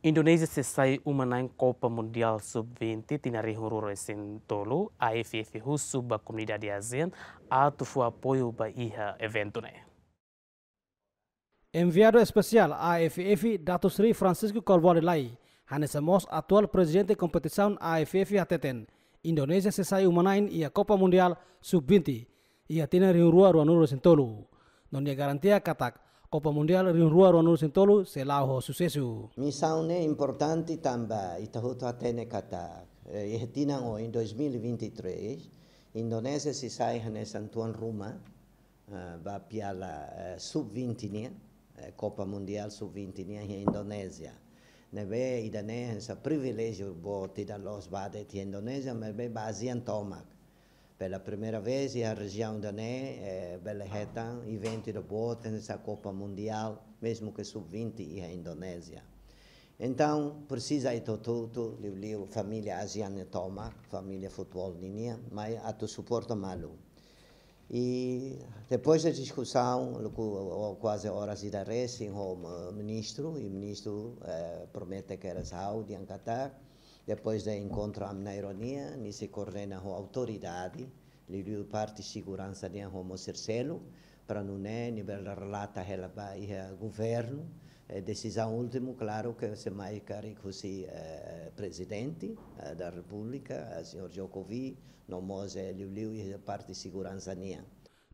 Indonesia selesai umenang Copa Mundial Sub-20 tinari huru resin tolu AFF husu ba di azien atu fu apoio ba iha eventune. ne. Enviado especial AFF Dato Sri Francisco Colvore Lai, Hanesamos atual presidente competição AFF Ateten, Indonesia selesai umenang ia Copa Mundial Sub-20, ia tinari huru ruanuro sin tolu. Nonia garantia katak, Copa Mundial rin rua ron sin tolu se laho Misau ne importanti tamba também, está junto a tene eh, e tina ngo o 2023, Indonesia se sai nesse Antuan Roma, va eh, piala eh, sub-20 Copa Mundial sub-20 em Indonésia. Nebe idanesa privilégio bo tida los Indonesia Indonésia, be bazian tomak. pela primeira vez e a região da NE, é, Belhertan, evento de eh, bote nessa Copa Mundial, mesmo que sub-20 e a Indonésia. Então, precisa e tudo, a família Asiane toma, família futebol linha, mas a tu suporta malu. E depois da discussão, quase horas da res, o ministro, e o ministro eh, promete que era saúde em Qatar, depois de encontrar a na ironia, nisso coordena a autoridade, lhe parte de segurança de Romo Cercelo, para não é, né, nível relata o eh, governo, é decisão última, claro, que se mais carico se eh, é, presidente da República, o senhor Jokovi, não mose é, liu parte de segurança nia.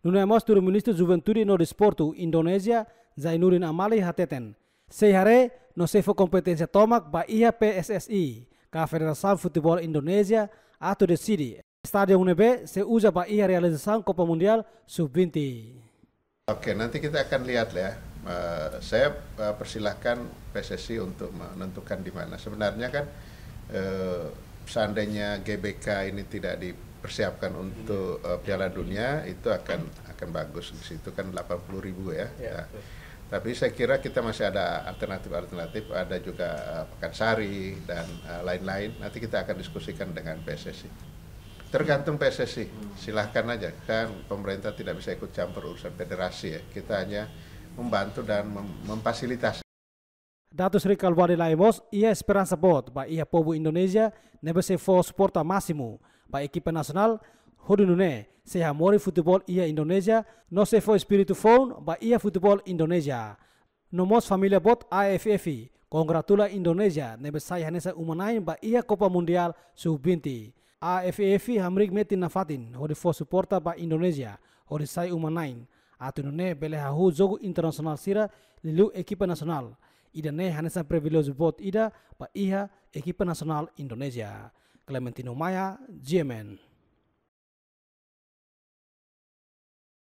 Nuna emos do ministro Juventude no Desporto Indonésia, Zainurin Amali Hateten. Sehare, no se for competência tomak ba ia PSSI. ka Federação Futebol Indonesia atau decide. stadion UNB se usa ia realização Copa Mundial Sub-20. Oke, nanti kita akan lihat ya. Uh, saya eh, persilahkan PSSI untuk menentukan di mana. Sebenarnya kan uh, seandainya GBK ini tidak dipersiapkan untuk Piala Dunia, itu akan akan bagus di situ kan 80 ribu ya. ya nah, tapi saya kira kita masih ada alternatif-alternatif, ada juga uh, Pekansari dan lain eh, lain-lain. Nanti kita akan diskusikan dengan PSSI. Tergantung PSSI, silahkan aja. Kan pemerintah tidak bisa ikut campur urusan federasi ya. Kita hanya membantu dan mem memfasilitasi. Sri Kalwadi Vadilaimos ia esperan sebut ba ia Pobu Indonesia, nebese for sporta Masimu, ba Ekipa Nasional hodunune se mori futebol ia Indonesia no se fo espiritu phone ba ia futebol Indonesia nomos familia bot AFFI Kongratula Indonesia nebe sai hanesa umanain ba ia Copa Mundial Sub-20 AFFI hamrik metin nafatin hodi fo supporter ba Indonesia hodi sai umanain atunune bele hahu jogu internasional sira lilu ekipa nasional ida ne hanesa privilege bot ida ba Ia ekipa nasional Indonesia Clementino Maya, GMN.